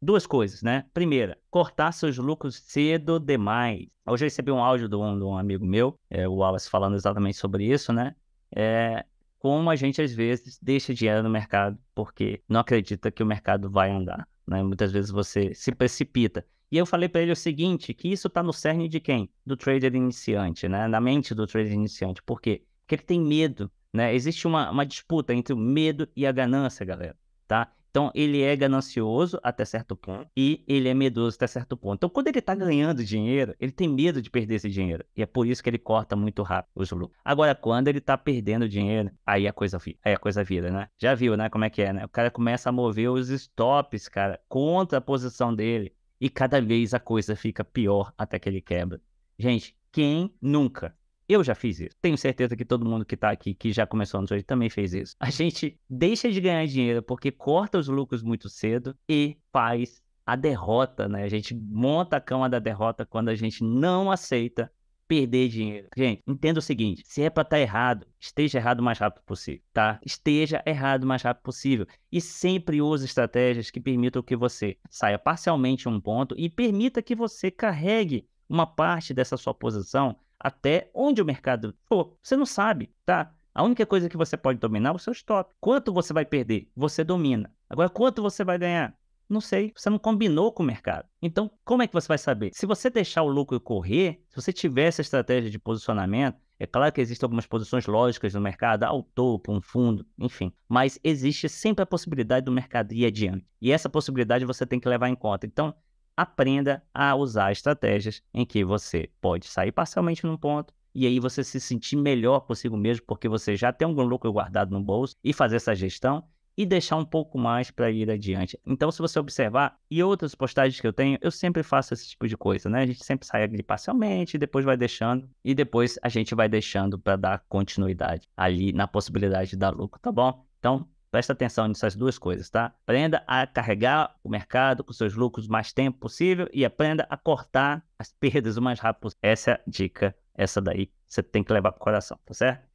duas coisas, né? Primeira, cortar seus lucros cedo demais. Hoje eu recebi um áudio de um, de um amigo meu, é, o Wallace, falando exatamente sobre isso, né? É, como a gente às vezes deixa dinheiro no mercado porque não acredita que o mercado vai andar. Né? Muitas vezes você se precipita. E eu falei para ele o seguinte, que isso está no cerne de quem? Do trader iniciante, né? Na mente do trader iniciante. Por quê? Porque ele tem medo, né? Existe uma, uma disputa entre o medo e a ganância, galera, tá? Então, ele é ganancioso até certo ponto e ele é medroso até certo ponto. Então, quando ele está uhum. ganhando dinheiro, ele tem medo de perder esse dinheiro. E é por isso que ele corta muito rápido os lucros. Agora, quando ele está perdendo dinheiro, aí a coisa, aí a coisa vira, né? Já viu, né? Como é que é, né? O cara começa a mover os stops, cara, contra a posição dele. E cada vez a coisa fica pior até que ele quebra. Gente, quem nunca eu já fiz isso. Tenho certeza que todo mundo que está aqui, que já começou anos hoje, também fez isso. A gente deixa de ganhar dinheiro porque corta os lucros muito cedo e faz a derrota, né? A gente monta a cama da derrota quando a gente não aceita perder dinheiro. Gente, entenda o seguinte: se é para estar tá errado, esteja errado o mais rápido possível, tá? Esteja errado o mais rápido possível. E sempre use estratégias que permitam que você saia parcialmente um ponto e permita que você carregue uma parte dessa sua posição até onde o mercado for. Você não sabe, tá? A única coisa que você pode dominar é o seu stop. Quanto você vai perder? Você domina. Agora, quanto você vai ganhar? Não sei, você não combinou com o mercado. Então, como é que você vai saber? Se você deixar o lucro correr, se você tiver essa estratégia de posicionamento, é claro que existem algumas posições lógicas no mercado, ao topo, um fundo, enfim. Mas existe sempre a possibilidade do mercado ir adiante. E essa possibilidade você tem que levar em conta. Então, aprenda a usar estratégias em que você pode sair parcialmente num ponto e aí você se sentir melhor consigo mesmo, porque você já tem algum lucro guardado no bolso e fazer essa gestão e deixar um pouco mais para ir adiante. Então, se você observar, e outras postagens que eu tenho, eu sempre faço esse tipo de coisa, né? A gente sempre sai ali parcialmente, depois vai deixando, e depois a gente vai deixando para dar continuidade ali na possibilidade de dar lucro, tá bom? Então, Presta atenção nessas duas coisas, tá? Aprenda a carregar o mercado com seus lucros o mais tempo possível e aprenda a cortar as perdas o mais rápido possível. Essa é a dica, essa daí você tem que levar para o coração, tá certo?